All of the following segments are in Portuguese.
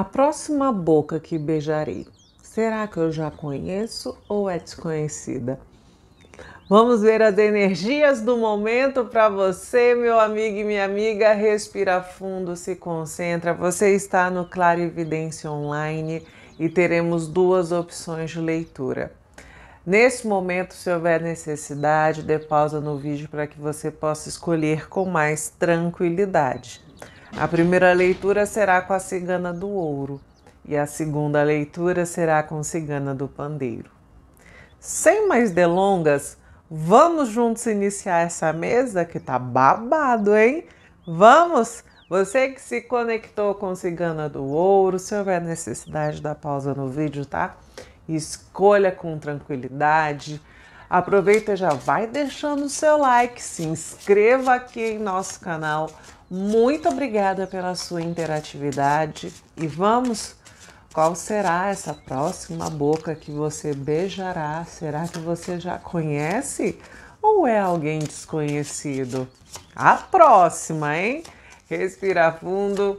A próxima boca que beijarei, será que eu já conheço ou é desconhecida? Vamos ver as energias do momento para você, meu amigo e minha amiga. Respira fundo, se concentra. Você está no Clarividência Online e teremos duas opções de leitura. Nesse momento, se houver necessidade, dê pausa no vídeo para que você possa escolher com mais tranquilidade. A primeira leitura será com a cigana do ouro e a segunda leitura será com a cigana do pandeiro. Sem mais delongas, vamos juntos iniciar essa mesa que tá babado, hein? Vamos! Você que se conectou com Cigana do Ouro, se houver necessidade da pausa no vídeo, tá? Escolha com tranquilidade, Aproveita já vai deixando o seu like, se inscreva aqui em nosso canal. Muito obrigada pela sua interatividade e vamos qual será essa próxima boca que você beijará? Será que você já conhece ou é alguém desconhecido? A próxima, hein? Respira fundo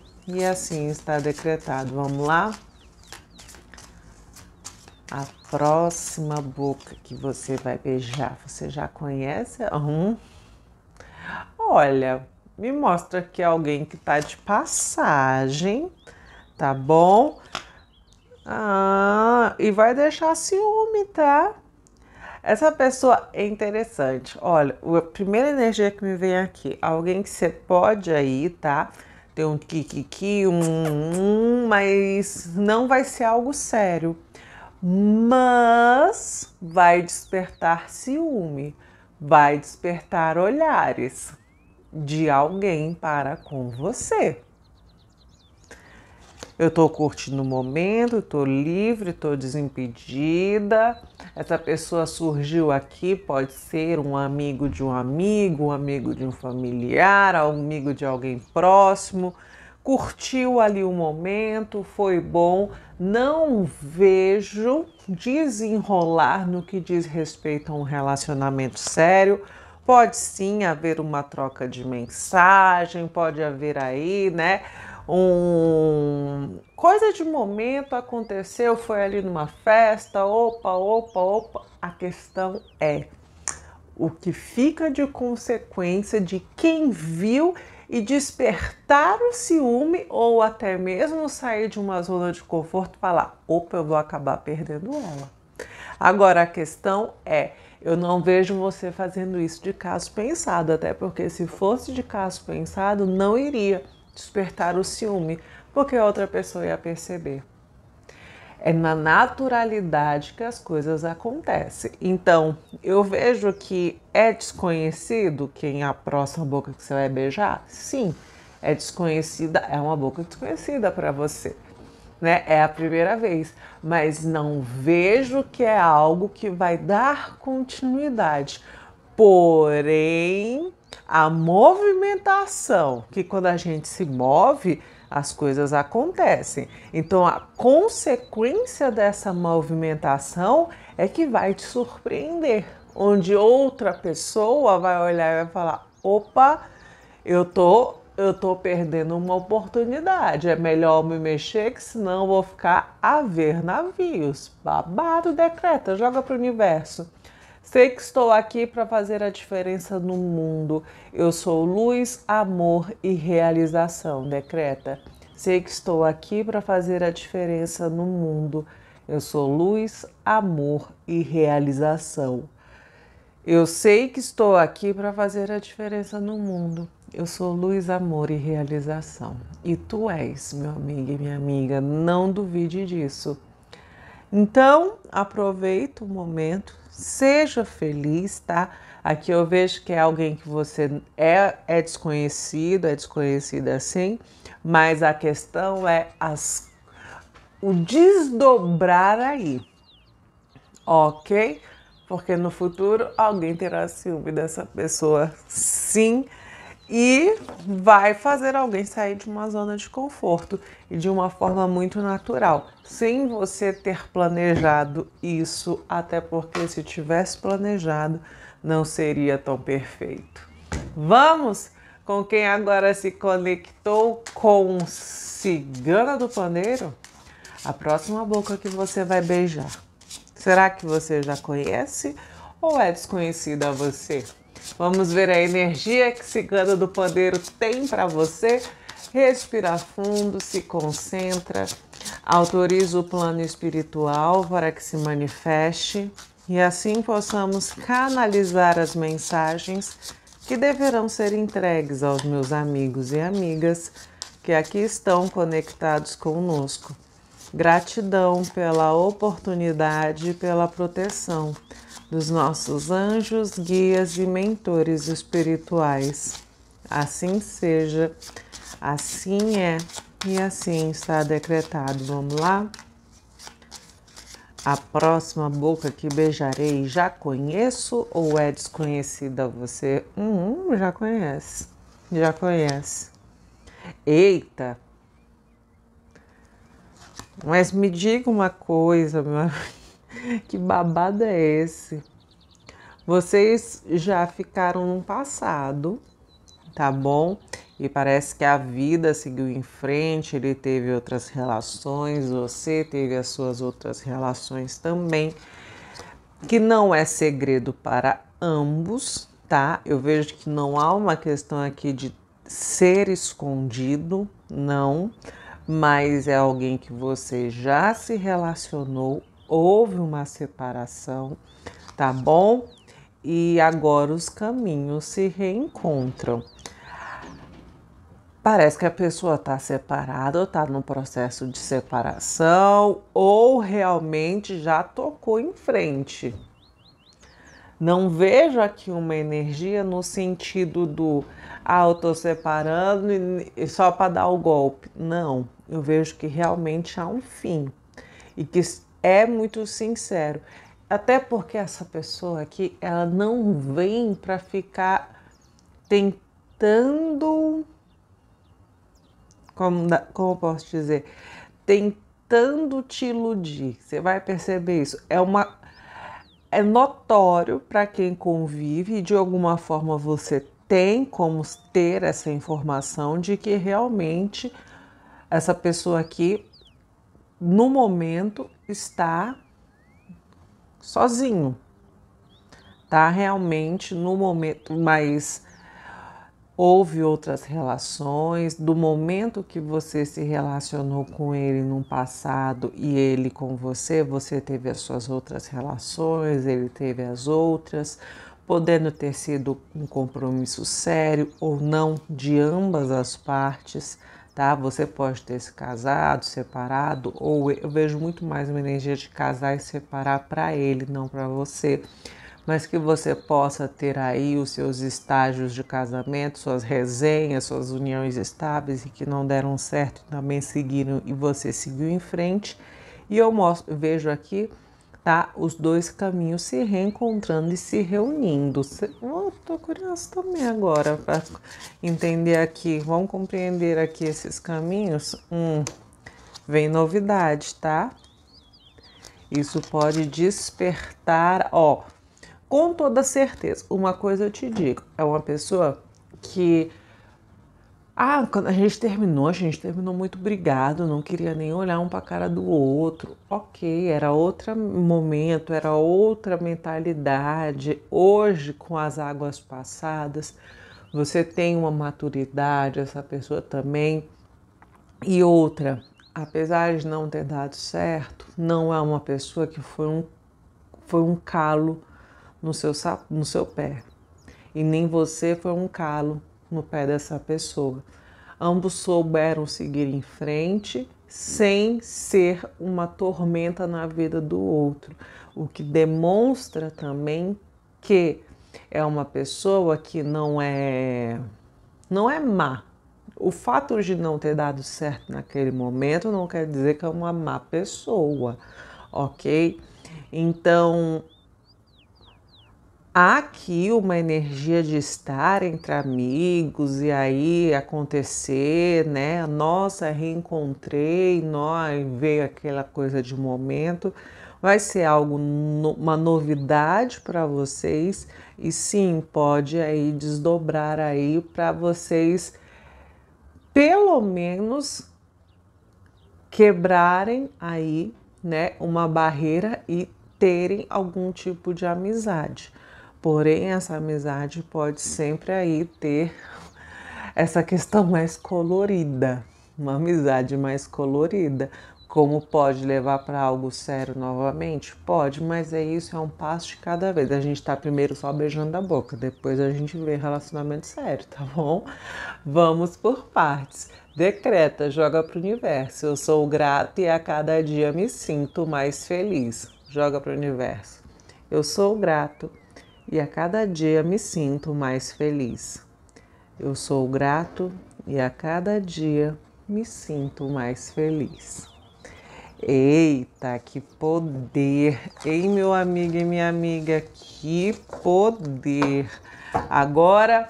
E assim está decretado. Vamos lá? A próxima boca que você vai beijar, você já conhece? Olha, me mostra que é alguém que tá de passagem, tá bom? Ah, e vai deixar ciúme, tá? Essa pessoa é interessante. Olha, a primeira energia que me vem aqui, alguém que você pode aí, tá? ter um kikiki, um, um, mas não vai ser algo sério. Mas vai despertar ciúme, vai despertar olhares de alguém para com você. Eu tô curtindo o momento, tô livre, tô desimpedida, essa pessoa surgiu aqui, pode ser um amigo de um amigo, um amigo de um familiar, um amigo de alguém próximo. Curtiu ali o momento, foi bom. Não vejo desenrolar no que diz respeito a um relacionamento sério. Pode sim haver uma troca de mensagem, pode haver aí, né? um coisa de momento aconteceu, foi ali numa festa, opa, opa, opa. A questão é o que fica de consequência de quem viu e despertar o ciúme ou até mesmo sair de uma zona de conforto e falar: opa, eu vou acabar perdendo ela. Agora a questão é: eu não vejo você fazendo isso de caso pensado, até porque se fosse de caso pensado, não iria despertar o ciúme, porque a outra pessoa ia perceber. É na naturalidade que as coisas acontecem. Então, eu vejo que é desconhecido quem é a próxima boca que você vai beijar? Sim, é desconhecida, é uma boca desconhecida para você. Né? É a primeira vez, mas não vejo que é algo que vai dar continuidade. Porém, a movimentação, que quando a gente se move, as coisas acontecem. Então, a consequência dessa movimentação é que vai te surpreender, onde outra pessoa vai olhar e vai falar: opa, eu tô, eu tô perdendo uma oportunidade, é melhor me mexer, que senão eu vou ficar a ver navios. Babado, decreta, joga para o universo. Sei que estou aqui para fazer a diferença no mundo. Eu sou luz, amor e realização, decreta. Sei que estou aqui para fazer a diferença no mundo. Eu sou luz, amor e realização. Eu sei que estou aqui para fazer a diferença no mundo. Eu sou luz, amor e realização. E tu és, meu amigo e minha amiga, não duvide disso. Então, aproveita o momento, Seja feliz, tá? Aqui eu vejo que é alguém que você é, é desconhecido, é desconhecida sim, mas a questão é as, o desdobrar aí, ok? Porque no futuro alguém terá ciúme dessa pessoa, sim e vai fazer alguém sair de uma zona de conforto e de uma forma muito natural, sem você ter planejado isso, até porque se tivesse planejado não seria tão perfeito. Vamos com quem agora se conectou com Cigana do Paneiro? A próxima boca que você vai beijar. Será que você já conhece ou é desconhecida a você? Vamos ver a energia que Cigana do Pandeiro tem para você. Respira fundo, se concentra, autoriza o plano espiritual para que se manifeste e assim possamos canalizar as mensagens que deverão ser entregues aos meus amigos e amigas que aqui estão conectados conosco. Gratidão pela oportunidade e pela proteção dos nossos anjos, guias e mentores espirituais. Assim seja, assim é e assim está decretado. Vamos lá? A próxima boca que beijarei já conheço ou é desconhecida a você? Hum, já conhece, já conhece. Eita! Mas me diga uma coisa, meu amigo. que babado é esse? Vocês já ficaram no passado, tá bom? E parece que a vida seguiu em frente, ele teve outras relações, você teve as suas outras relações também, que não é segredo para ambos, tá? Eu vejo que não há uma questão aqui de ser escondido, não, mas é alguém que você já se relacionou houve uma separação, tá bom? E agora os caminhos se reencontram. Parece que a pessoa está separada, ou está no processo de separação, ou realmente já tocou em frente. Não vejo aqui uma energia no sentido do ah, eu tô separando e só para dar o golpe. Não, eu vejo que realmente há um fim e que é muito sincero. Até porque essa pessoa aqui, ela não vem para ficar tentando. Como, como posso dizer? Tentando te iludir. Você vai perceber isso. É uma. É notório para quem convive e de alguma forma você tem como ter essa informação de que realmente essa pessoa aqui, no momento, está sozinho, tá realmente no momento, mas houve outras relações, do momento que você se relacionou com ele no passado e ele com você, você teve as suas outras relações, ele teve as outras, podendo ter sido um compromisso sério ou não de ambas as partes tá? Você pode ter se casado, separado, ou eu vejo muito mais uma energia de casar e separar para ele, não para você. Mas que você possa ter aí os seus estágios de casamento, suas resenhas, suas uniões estáveis e que não deram certo, também seguiram e você seguiu em frente. E eu mostro, vejo aqui tá? Os dois caminhos se reencontrando e se reunindo. Oh, tô curioso também agora para entender aqui. Vamos compreender aqui esses caminhos. Hum, vem novidade, tá? Isso pode despertar, ó, com toda certeza. Uma coisa eu te digo, é uma pessoa que ah, quando a gente terminou, a gente terminou muito obrigado, não queria nem olhar um para a cara do outro. Ok, era outro momento, era outra mentalidade. Hoje, com as águas passadas, você tem uma maturidade, essa pessoa também. E outra, apesar de não ter dado certo, não é uma pessoa que foi um, foi um calo no seu, no seu pé. E nem você foi um calo no pé dessa pessoa. Ambos souberam seguir em frente sem ser uma tormenta na vida do outro, o que demonstra também que é uma pessoa que não é não é má. O fato de não ter dado certo naquele momento não quer dizer que é uma má pessoa, ok? Então, Há aqui uma energia de estar entre amigos e aí acontecer, né? Nossa, reencontrei, nós veio aquela coisa de momento. Vai ser algo, uma novidade para vocês e sim, pode aí desdobrar aí para vocês pelo menos quebrarem aí, né, uma barreira e terem algum tipo de amizade. Porém, essa amizade pode sempre aí ter essa questão mais colorida, uma amizade mais colorida. Como pode levar para algo sério novamente? Pode, mas é isso, é um passo de cada vez. A gente está primeiro só beijando a boca, depois a gente vê relacionamento sério, tá bom? Vamos por partes. Decreta, joga pro universo. Eu sou grato e a cada dia me sinto mais feliz. Joga pro universo. Eu sou grato e a cada dia me sinto mais feliz. Eu sou grato e a cada dia me sinto mais feliz. Eita, que poder! Ei, meu amigo e minha amiga, que poder! Agora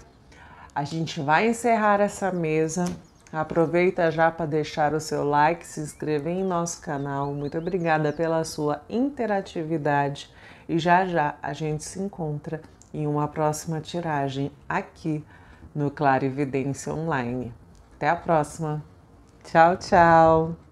a gente vai encerrar essa mesa. Aproveita já para deixar o seu like, se inscrever em nosso canal. Muito obrigada pela sua interatividade e já já a gente se encontra em uma próxima tiragem aqui no Clarividência Online. Até a próxima. Tchau, tchau.